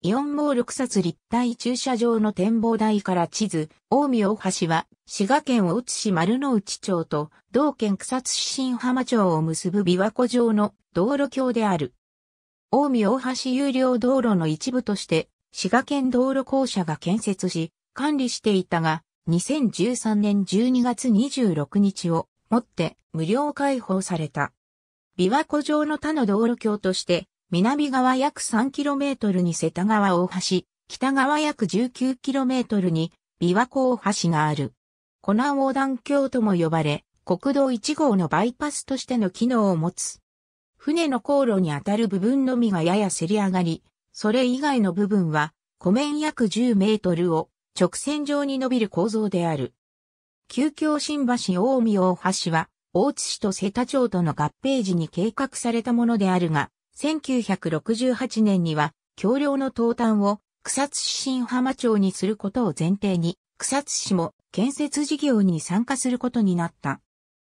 イオンモール草津立体駐車場の展望台から地図、大見大橋は、滋賀県大津市丸の内町と、同県草津市新浜町を結ぶ琵琶湖上の道路橋である。大見大橋有料道路の一部として、滋賀県道路公社が建設し、管理していたが、2013年12月26日をもって無料開放された。琵琶湖上の他の道路橋として、南側約 3km に瀬田川大橋、北側約 19km に琵琶湖大橋がある。湖南横断橋とも呼ばれ、国道1号のバイパスとしての機能を持つ。船の航路にあたる部分のみがややせり上がり、それ以外の部分は、湖面約10メートルを直線上に伸びる構造である。旧京新橋大見大橋は、大津市と瀬田町との合併時に計画されたものであるが、1968年には、橋梁の東端を草津市新浜町にすることを前提に、草津市も建設事業に参加することになった。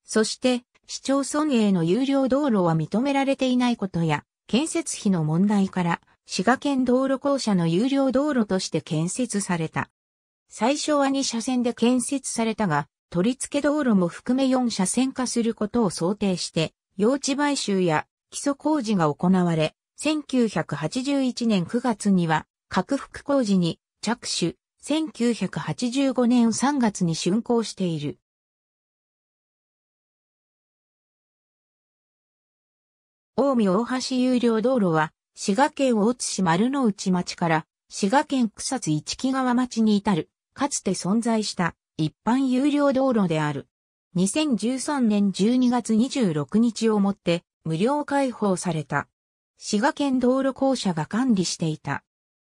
そして、市町村への有料道路は認められていないことや、建設費の問題から、滋賀県道路公社の有料道路として建設された。最初は2車線で建設されたが、取り付け道路も含め4車線化することを想定して、用地買収や基礎工事が行われ、1981年9月には、拡幅工事に着手、1985年3月に竣工している。近江大橋有料道路は、滋賀県大津市丸の内町から滋賀県草津市木川町に至る、かつて存在した一般有料道路である。2013年12月26日をもって無料開放された。滋賀県道路公社が管理していた。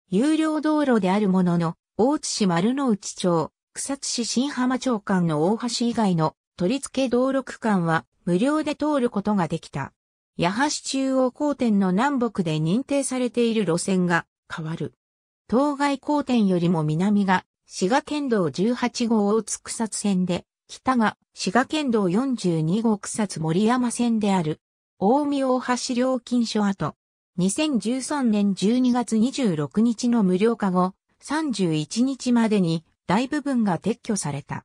有料道路であるものの、大津市丸の内町、草津市新浜町間の大橋以外の取り付け道路区間は無料で通ることができた。八橋中央交点の南北で認定されている路線が変わる。当該交点よりも南が滋賀県道18号大津草津線で、北が滋賀県道42号草津森山線である。大見大橋料金所跡。2013年12月26日の無料化後、31日までに大部分が撤去された。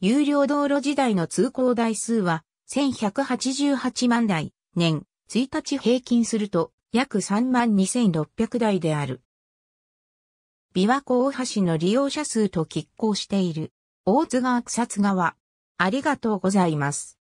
有料道路時代の通行台数は1188万台、年、1日平均すると約32,600台である。琵琶湖大橋の利用者数と拮抗している。大津川草津川。ありがとうございます。